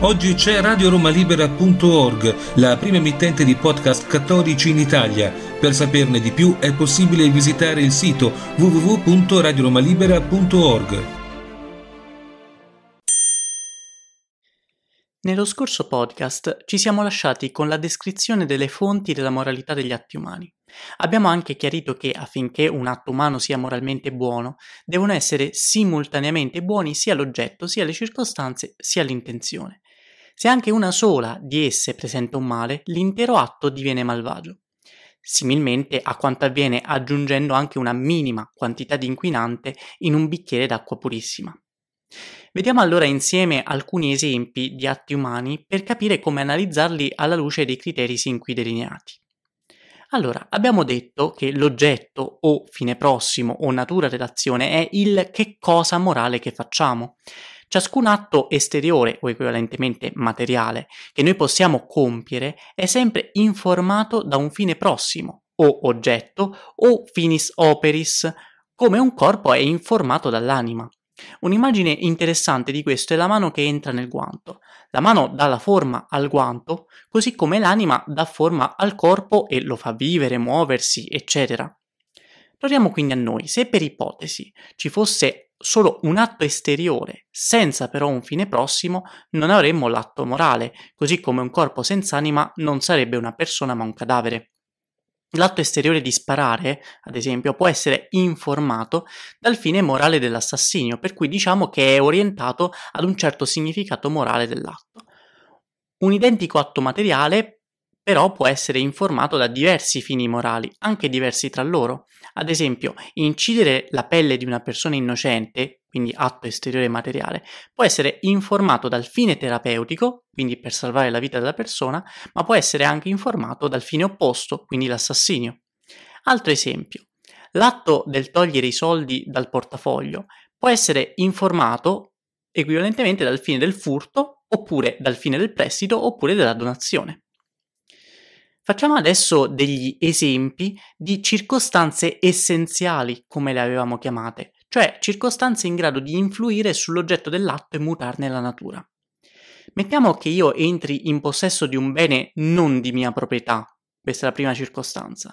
Oggi c'è radioromalibera.org, la prima emittente di podcast cattolici in Italia. Per saperne di più è possibile visitare il sito www.radioromalibera.org. Nello scorso podcast ci siamo lasciati con la descrizione delle fonti della moralità degli atti umani. Abbiamo anche chiarito che affinché un atto umano sia moralmente buono, devono essere simultaneamente buoni sia l'oggetto, sia le circostanze, sia l'intenzione. Se anche una sola di esse presenta un male, l'intero atto diviene malvagio. Similmente a quanto avviene aggiungendo anche una minima quantità di inquinante in un bicchiere d'acqua purissima. Vediamo allora insieme alcuni esempi di atti umani per capire come analizzarli alla luce dei criteri sin qui delineati. Allora, abbiamo detto che l'oggetto o fine prossimo o natura dell'azione è il che cosa morale che facciamo. Ciascun atto esteriore o equivalentemente materiale che noi possiamo compiere è sempre informato da un fine prossimo, o oggetto, o finis operis, come un corpo è informato dall'anima. Un'immagine interessante di questo è la mano che entra nel guanto. La mano dà la forma al guanto, così come l'anima dà forma al corpo e lo fa vivere, muoversi, eccetera. Proviamo quindi a noi, se per ipotesi ci fosse solo un atto esteriore, senza però un fine prossimo, non avremmo l'atto morale, così come un corpo senza anima non sarebbe una persona ma un cadavere. L'atto esteriore di sparare, ad esempio, può essere informato dal fine morale dell'assassinio, per cui diciamo che è orientato ad un certo significato morale dell'atto. Un identico atto materiale però può essere informato da diversi fini morali, anche diversi tra loro. Ad esempio, incidere la pelle di una persona innocente, quindi atto esteriore materiale, può essere informato dal fine terapeutico, quindi per salvare la vita della persona, ma può essere anche informato dal fine opposto, quindi l'assassinio. Altro esempio, l'atto del togliere i soldi dal portafoglio può essere informato equivalentemente dal fine del furto, oppure dal fine del prestito, oppure della donazione. Facciamo adesso degli esempi di circostanze essenziali, come le avevamo chiamate, cioè circostanze in grado di influire sull'oggetto dell'atto e mutarne la natura. Mettiamo che io entri in possesso di un bene non di mia proprietà, questa è la prima circostanza.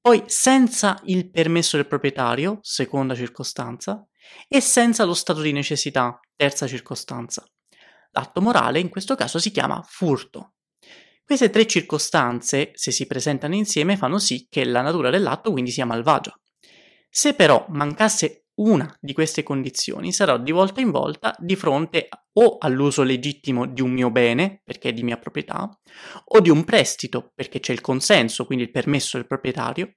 Poi senza il permesso del proprietario, seconda circostanza, e senza lo stato di necessità, terza circostanza. L'atto morale in questo caso si chiama furto. Queste tre circostanze, se si presentano insieme, fanno sì che la natura dell'atto quindi sia malvagia. Se però mancasse una di queste condizioni, sarò di volta in volta di fronte o all'uso legittimo di un mio bene, perché è di mia proprietà, o di un prestito, perché c'è il consenso, quindi il permesso del proprietario,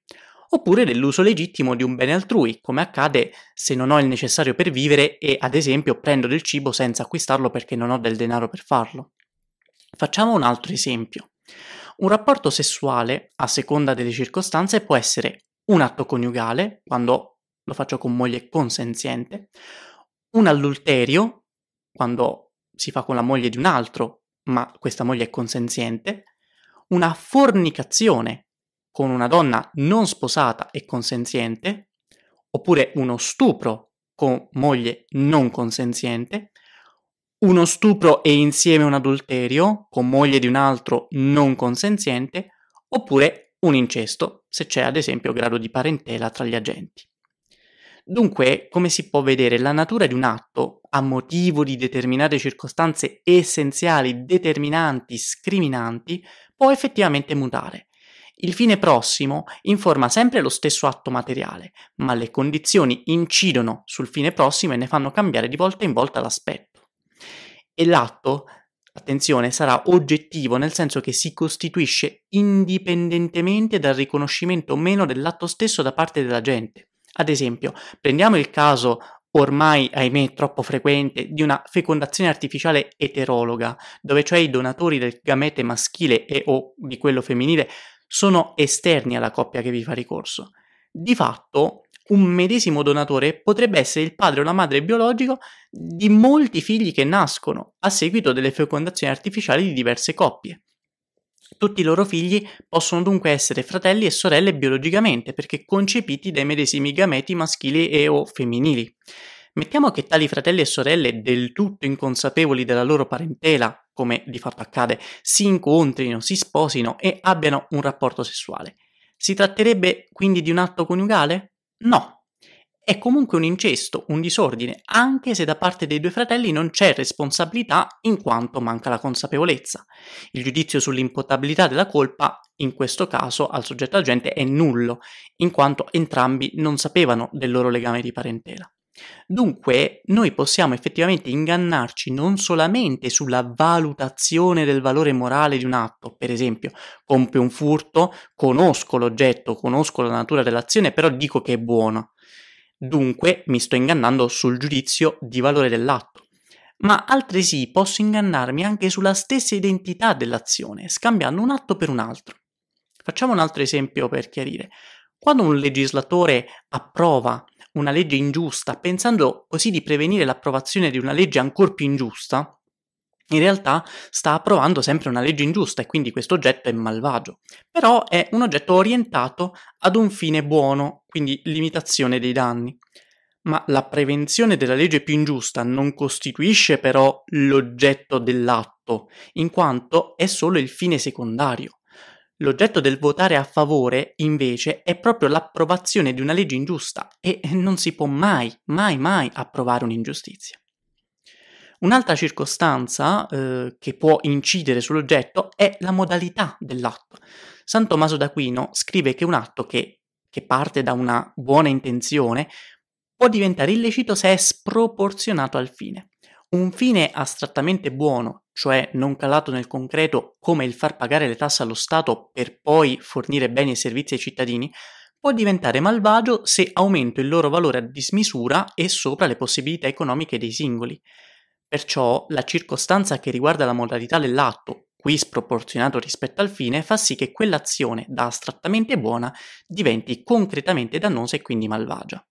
oppure dell'uso legittimo di un bene altrui, come accade se non ho il necessario per vivere e ad esempio prendo del cibo senza acquistarlo perché non ho del denaro per farlo. Facciamo un altro esempio. Un rapporto sessuale, a seconda delle circostanze, può essere un atto coniugale, quando lo faccio con moglie consenziente, un adulterio, quando si fa con la moglie di un altro, ma questa moglie è consenziente, una fornicazione con una donna non sposata e consenziente, oppure uno stupro con moglie non consenziente, uno stupro e insieme un adulterio con moglie di un altro non consenziente, oppure un incesto, se c'è ad esempio grado di parentela tra gli agenti. Dunque, come si può vedere, la natura di un atto, a motivo di determinate circostanze essenziali, determinanti, scriminanti, può effettivamente mutare. Il fine prossimo informa sempre lo stesso atto materiale, ma le condizioni incidono sul fine prossimo e ne fanno cambiare di volta in volta l'aspetto e l'atto, attenzione, sarà oggettivo nel senso che si costituisce indipendentemente dal riconoscimento o meno dell'atto stesso da parte della gente. Ad esempio, prendiamo il caso ormai, ahimè, troppo frequente di una fecondazione artificiale eterologa, dove cioè i donatori del gamete maschile e o di quello femminile sono esterni alla coppia che vi fa ricorso. Di fatto, un medesimo donatore potrebbe essere il padre o la madre biologico di molti figli che nascono a seguito delle fecondazioni artificiali di diverse coppie. Tutti i loro figli possono dunque essere fratelli e sorelle biologicamente perché concepiti dai medesimi gameti maschili e o femminili. Mettiamo che tali fratelli e sorelle, del tutto inconsapevoli della loro parentela, come di fatto accade, si incontrino, si sposino e abbiano un rapporto sessuale. Si tratterebbe quindi di un atto coniugale? No, è comunque un incesto, un disordine, anche se da parte dei due fratelli non c'è responsabilità in quanto manca la consapevolezza. Il giudizio sull'imputabilità della colpa, in questo caso al soggetto agente, è nullo, in quanto entrambi non sapevano del loro legame di parentela. Dunque, noi possiamo effettivamente ingannarci non solamente sulla valutazione del valore morale di un atto, per esempio, compio un furto, conosco l'oggetto, conosco la natura dell'azione, però dico che è buono. Dunque, mi sto ingannando sul giudizio di valore dell'atto. Ma altresì posso ingannarmi anche sulla stessa identità dell'azione, scambiando un atto per un altro. Facciamo un altro esempio per chiarire. Quando un legislatore approva una legge ingiusta, pensando così di prevenire l'approvazione di una legge ancora più ingiusta, in realtà sta approvando sempre una legge ingiusta e quindi questo oggetto è malvagio, però è un oggetto orientato ad un fine buono, quindi limitazione dei danni. Ma la prevenzione della legge più ingiusta non costituisce però l'oggetto dell'atto, in quanto è solo il fine secondario. L'oggetto del votare a favore, invece, è proprio l'approvazione di una legge ingiusta e non si può mai, mai, mai approvare un'ingiustizia. Un'altra circostanza eh, che può incidere sull'oggetto è la modalità dell'atto. San Tommaso d'Aquino scrive che un atto che, che parte da una buona intenzione può diventare illecito se è sproporzionato al fine. Un fine astrattamente buono cioè non calato nel concreto come il far pagare le tasse allo Stato per poi fornire beni e servizi ai cittadini, può diventare malvagio se aumento il loro valore a dismisura e sopra le possibilità economiche dei singoli. Perciò la circostanza che riguarda la modalità dell'atto, qui sproporzionato rispetto al fine, fa sì che quell'azione da astrattamente buona diventi concretamente dannosa e quindi malvagia.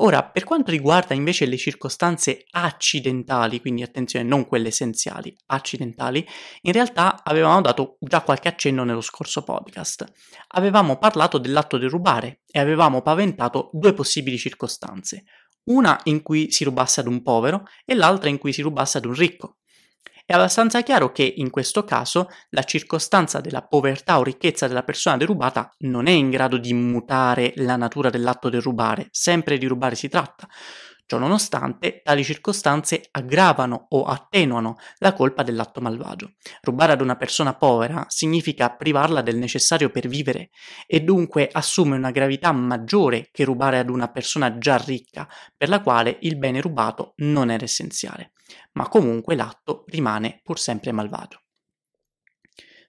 Ora, per quanto riguarda invece le circostanze accidentali, quindi attenzione, non quelle essenziali, accidentali, in realtà avevamo dato già qualche accenno nello scorso podcast. Avevamo parlato dell'atto di rubare e avevamo paventato due possibili circostanze, una in cui si rubasse ad un povero e l'altra in cui si rubasse ad un ricco. È abbastanza chiaro che in questo caso la circostanza della povertà o ricchezza della persona derubata non è in grado di mutare la natura dell'atto del rubare, sempre di rubare si tratta. Ciononostante, tali circostanze aggravano o attenuano la colpa dell'atto malvagio. Rubare ad una persona povera significa privarla del necessario per vivere e dunque assume una gravità maggiore che rubare ad una persona già ricca, per la quale il bene rubato non era essenziale. Ma comunque l'atto rimane pur sempre malvagio.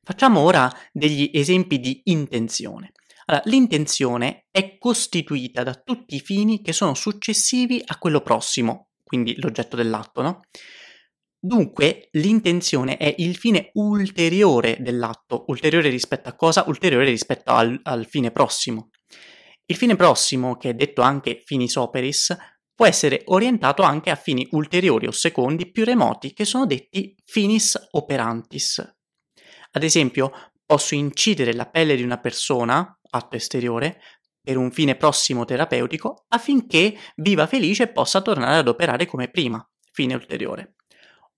Facciamo ora degli esempi di intenzione. Allora, l'intenzione è costituita da tutti i fini che sono successivi a quello prossimo, quindi l'oggetto dell'atto, no? Dunque, l'intenzione è il fine ulteriore dell'atto, ulteriore rispetto a cosa? Ulteriore rispetto al, al fine prossimo. Il fine prossimo, che è detto anche finis operis, può essere orientato anche a fini ulteriori o secondi più remoti che sono detti finis operantis. Ad esempio, posso incidere la pelle di una persona atto esteriore, per un fine prossimo terapeutico, affinché viva felice e possa tornare ad operare come prima, fine ulteriore.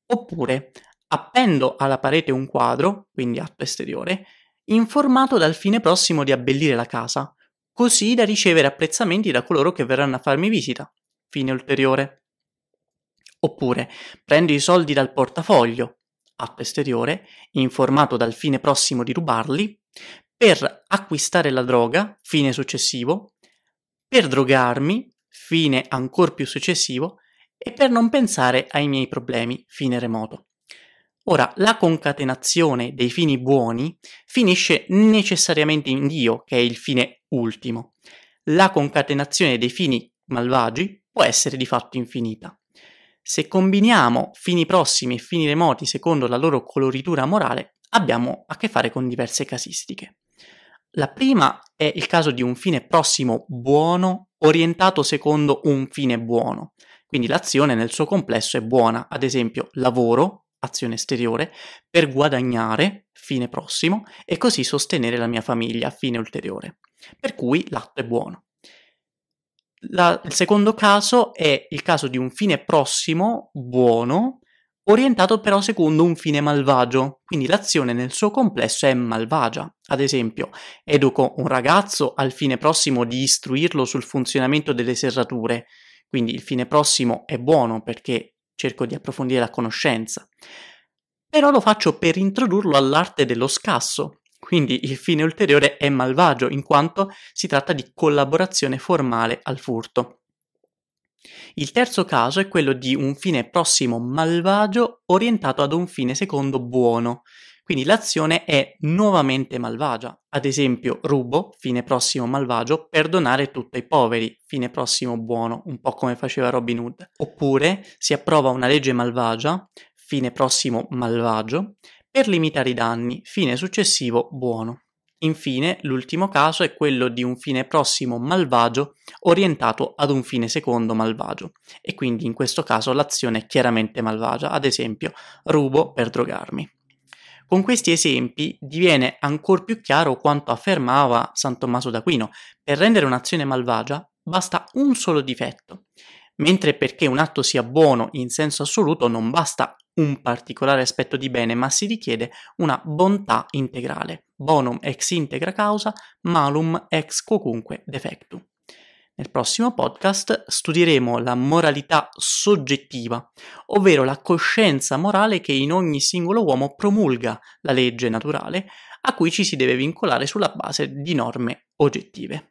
Oppure appendo alla parete un quadro, quindi atto esteriore, informato dal fine prossimo di abbellire la casa, così da ricevere apprezzamenti da coloro che verranno a farmi visita, fine ulteriore. Oppure prendo i soldi dal portafoglio, atto esteriore, informato dal fine prossimo di rubarli, per acquistare la droga, fine successivo, per drogarmi, fine ancora più successivo, e per non pensare ai miei problemi, fine remoto. Ora, la concatenazione dei fini buoni finisce necessariamente in Dio, che è il fine ultimo. La concatenazione dei fini malvagi può essere di fatto infinita. Se combiniamo fini prossimi e fini remoti secondo la loro coloritura morale, abbiamo a che fare con diverse casistiche. La prima è il caso di un fine prossimo buono orientato secondo un fine buono. Quindi l'azione nel suo complesso è buona, ad esempio lavoro, azione esteriore, per guadagnare, fine prossimo, e così sostenere la mia famiglia, fine ulteriore. Per cui l'atto è buono. La, il secondo caso è il caso di un fine prossimo buono orientato però secondo un fine malvagio, quindi l'azione nel suo complesso è malvagia. Ad esempio, educo un ragazzo al fine prossimo di istruirlo sul funzionamento delle serrature, quindi il fine prossimo è buono perché cerco di approfondire la conoscenza. Però lo faccio per introdurlo all'arte dello scasso, quindi il fine ulteriore è malvagio in quanto si tratta di collaborazione formale al furto. Il terzo caso è quello di un fine prossimo malvagio orientato ad un fine secondo buono. Quindi l'azione è nuovamente malvagia. Ad esempio, rubo, fine prossimo malvagio, perdonare tutto ai poveri, fine prossimo buono, un po' come faceva Robin Hood. Oppure si approva una legge malvagia, fine prossimo malvagio, per limitare i danni, fine successivo buono. Infine, l'ultimo caso è quello di un fine prossimo malvagio orientato ad un fine secondo malvagio e quindi in questo caso l'azione è chiaramente malvagia, ad esempio rubo per drogarmi. Con questi esempi diviene ancora più chiaro quanto affermava San Tommaso d'Aquino, per rendere un'azione malvagia basta un solo difetto, mentre perché un atto sia buono in senso assoluto non basta un particolare aspetto di bene, ma si richiede una bontà integrale. Bonum ex integra causa, malum ex quocunque defectu. Nel prossimo podcast studieremo la moralità soggettiva, ovvero la coscienza morale che in ogni singolo uomo promulga la legge naturale, a cui ci si deve vincolare sulla base di norme oggettive.